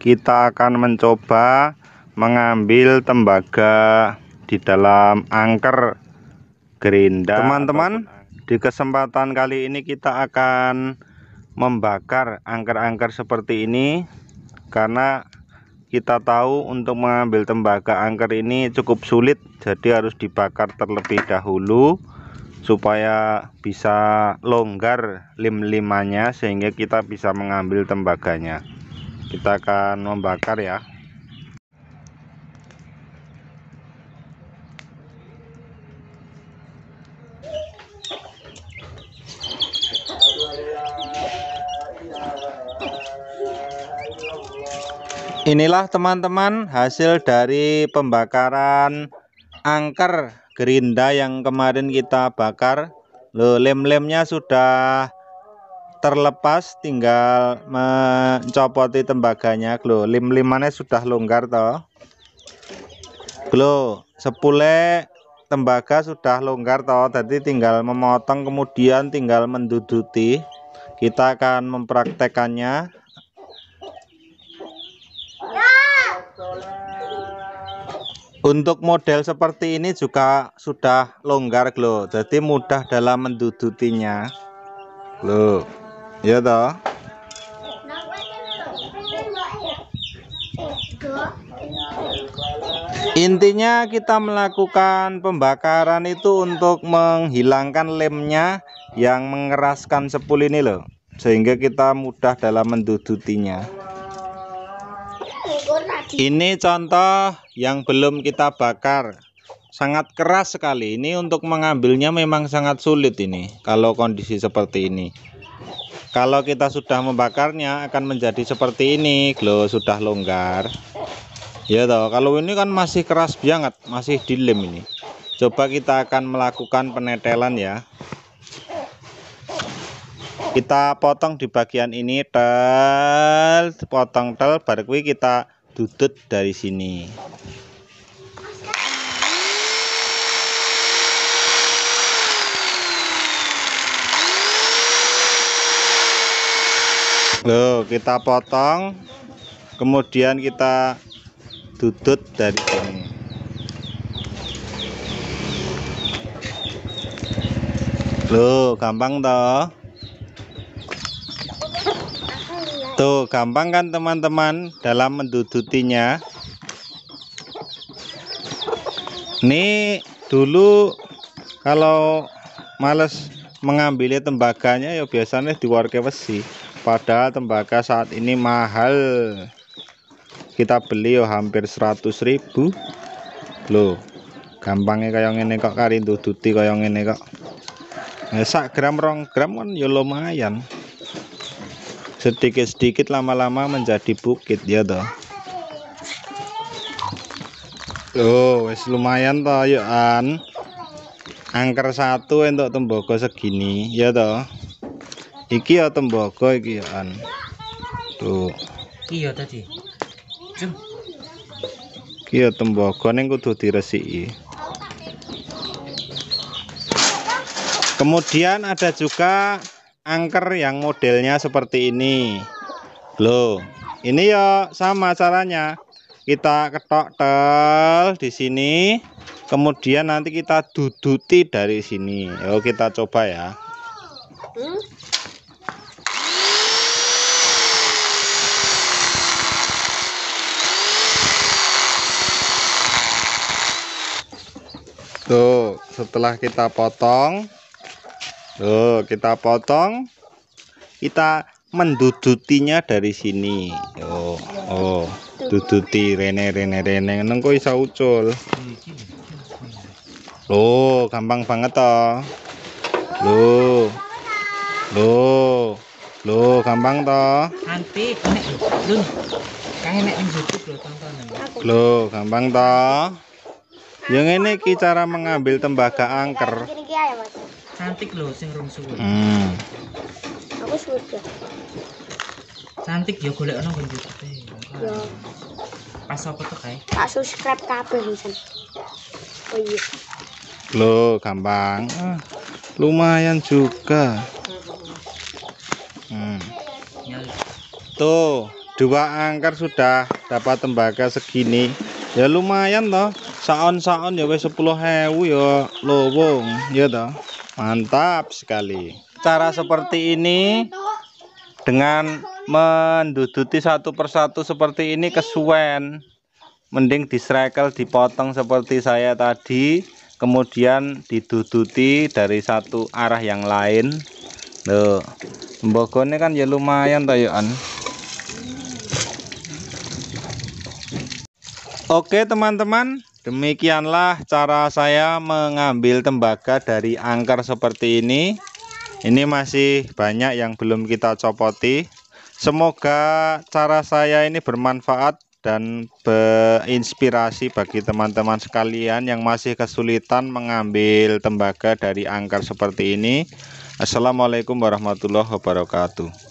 kita akan mencoba mengambil tembaga di dalam angker gerinda teman-teman di kesempatan kali ini kita akan membakar angker-angker seperti ini karena kita tahu untuk mengambil tembaga angker ini cukup sulit jadi harus dibakar terlebih dahulu supaya bisa longgar lim limanya sehingga kita bisa mengambil tembaganya kita akan membakar ya inilah teman-teman hasil dari pembakaran angker gerinda yang kemarin kita bakar lem-lemnya sudah terlepas tinggal mencopoti tembaganya glo lim-limannya sudah longgar toh glo sepule tembaga sudah longgar toh jadi tinggal memotong kemudian tinggal menduduti kita akan mempraktekannya untuk model seperti ini juga sudah longgar glo jadi mudah dalam mendudutinya glo Ya toh. Intinya kita melakukan pembakaran itu untuk menghilangkan lemnya yang mengeraskan sepul ini loh sehingga kita mudah dalam mendudutinya ini contoh yang belum kita bakar sangat keras sekali ini untuk mengambilnya memang sangat sulit ini kalau kondisi seperti ini kalau kita sudah membakarnya akan menjadi seperti ini lo sudah longgar ya toh kalau ini kan masih keras banget masih dilem ini coba kita akan melakukan penetelan ya kita potong di bagian ini tel potong tel baru kita dudut dari sini Loh, kita potong kemudian kita dudut dari sini Loh, gampang toh Tuh, gampang kan teman-teman dalam mendudutinya Nih, dulu kalau males mengambilnya tembaganya ya biasanya diwarke besi padahal tembaga saat ini mahal kita beli yo hampir 100 ribu loh gampangnya kayak ngene kok kari duduti kayak ngene kok nah, sak gram rong gram kan ya lumayan sedikit-sedikit lama-lama menjadi bukit ya toh loh wis lumayan toh yuk an angker satu untuk tembaga segini ya toh iki ya tembaga iki ya an tuh iki ya tadi cum. iki ya tembaga ning kudu diresiki kemudian ada juga angker yang modelnya seperti ini loh ini ya sama caranya kita ketok tel di sini kemudian nanti kita duduti dari sini yuk kita coba ya hmm? Tuh, setelah kita potong, tuh kita potong, kita mendudutinya dari sini. Oh, oh, duduti rene rene rene neng kok bisa ucul. Loh, gampang banget toh. Loh. Loh. Loh, gampang toh. Nanti nek lho. kangen nek YouTube lho tontonan. Loh, gampang toh. Yang ini ki cara mengambil tembaga angker. Cantik loh sing rung suwe. Hmm. Aku suka Cantik ya golek ana nggon Ya. Pas apa tuh kae? Tak subscribe kabeh pisan. Oh iya. Loh, gampang. Ah, lumayan juga. Hmm. Tuh, dua angker sudah dapat tembaga segini. Ya lumayan toh saon-saon ya wis 10.000 ya lobong, ya toh mantap sekali cara seperti ini dengan menduduti satu persatu seperti ini kesuwen mending disrekel dipotong seperti saya tadi kemudian diduduti dari satu arah yang lain loh mbokone kan ya lumayan tayoan Oke teman-teman Demikianlah cara saya mengambil tembaga dari angker seperti ini. Ini masih banyak yang belum kita copoti. Semoga cara saya ini bermanfaat dan berinspirasi bagi teman-teman sekalian yang masih kesulitan mengambil tembaga dari angker seperti ini. Assalamualaikum warahmatullahi wabarakatuh.